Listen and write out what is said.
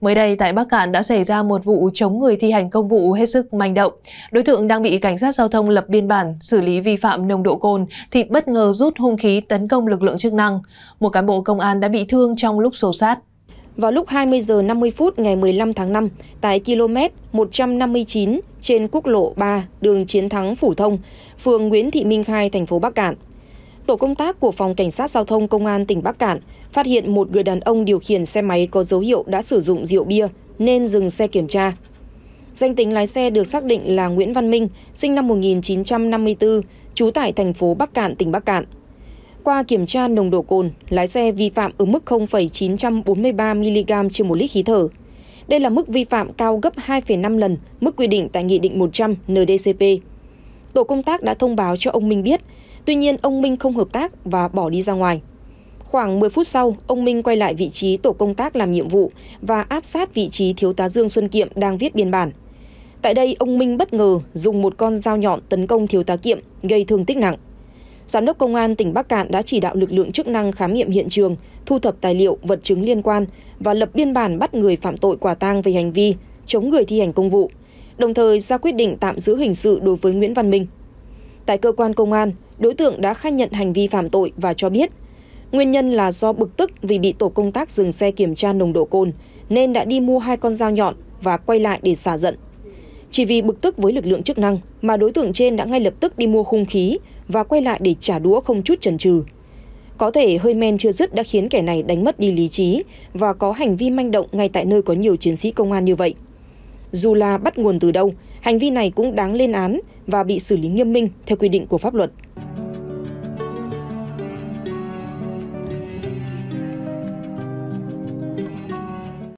Mới đây tại Bắc Cạn đã xảy ra một vụ chống người thi hành công vụ hết sức manh động. Đối tượng đang bị cảnh sát giao thông lập biên bản xử lý vi phạm nồng độ cồn thì bất ngờ rút hung khí tấn công lực lượng chức năng. Một cán bộ công an đã bị thương trong lúc xô sát. Vào lúc 20 giờ 50 phút ngày 15 tháng 5, tại km 159 trên quốc lộ 3, đường Chiến thắng Phủ Thông, phường Nguyễn Thị Minh Khai, thành phố Bắc Cạn, tổ công tác của phòng cảnh sát giao thông công an tỉnh Bắc Cạn phát hiện một người đàn ông điều khiển xe máy có dấu hiệu đã sử dụng rượu bia nên dừng xe kiểm tra. Danh tính lái xe được xác định là Nguyễn Văn Minh, sinh năm 1954, trú tại thành phố Bắc Cạn, tỉnh Bắc Cạn. Qua kiểm tra nồng độ cồn, lái xe vi phạm ở mức 0,943 mg trên 1 lít khí thở. Đây là mức vi phạm cao gấp 2,5 lần mức quy định tại Nghị định 100 NDCP. Tổ công tác đã thông báo cho ông Minh biết Tuy nhiên, ông Minh không hợp tác và bỏ đi ra ngoài. Khoảng 10 phút sau, ông Minh quay lại vị trí tổ công tác làm nhiệm vụ và áp sát vị trí thiếu tá Dương Xuân Kiệm đang viết biên bản. Tại đây, ông Minh bất ngờ dùng một con dao nhọn tấn công thiếu tá Kiệm, gây thương tích nặng. Giám đốc Công an tỉnh Bắc Cạn đã chỉ đạo lực lượng chức năng khám nghiệm hiện trường, thu thập tài liệu, vật chứng liên quan và lập biên bản bắt người phạm tội quả tang về hành vi chống người thi hành công vụ, đồng thời ra quyết định tạm giữ hình sự đối với Nguyễn Văn Minh. Tại cơ quan công an, đối tượng đã khai nhận hành vi phạm tội và cho biết nguyên nhân là do bực tức vì bị tổ công tác dừng xe kiểm tra nồng độ cồn nên đã đi mua hai con dao nhọn và quay lại để xả giận. Chỉ vì bực tức với lực lượng chức năng mà đối tượng trên đã ngay lập tức đi mua hung khí và quay lại để trả đũa không chút chần chừ. Có thể hơi men chưa dứt đã khiến kẻ này đánh mất đi lý trí và có hành vi manh động ngay tại nơi có nhiều chiến sĩ công an như vậy. Dù là bắt nguồn từ đâu, hành vi này cũng đáng lên án và bị xử lý nghiêm minh theo quy định của pháp luật.